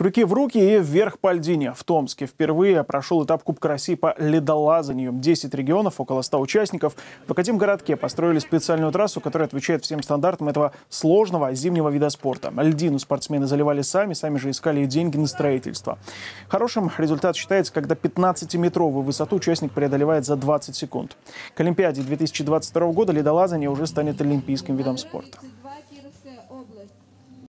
Крюки в руки и вверх по льдине. В Томске впервые прошел этап Кубка России по ледолазанию. 10 регионов, около 100 участников. В Академгородке построили специальную трассу, которая отвечает всем стандартам этого сложного зимнего вида спорта. Льдину спортсмены заливали сами, сами же искали деньги на строительство. Хорошим результат считается, когда 15-метровую высоту участник преодолевает за 20 секунд. К Олимпиаде 2022 года ледолазание уже станет олимпийским видом спорта.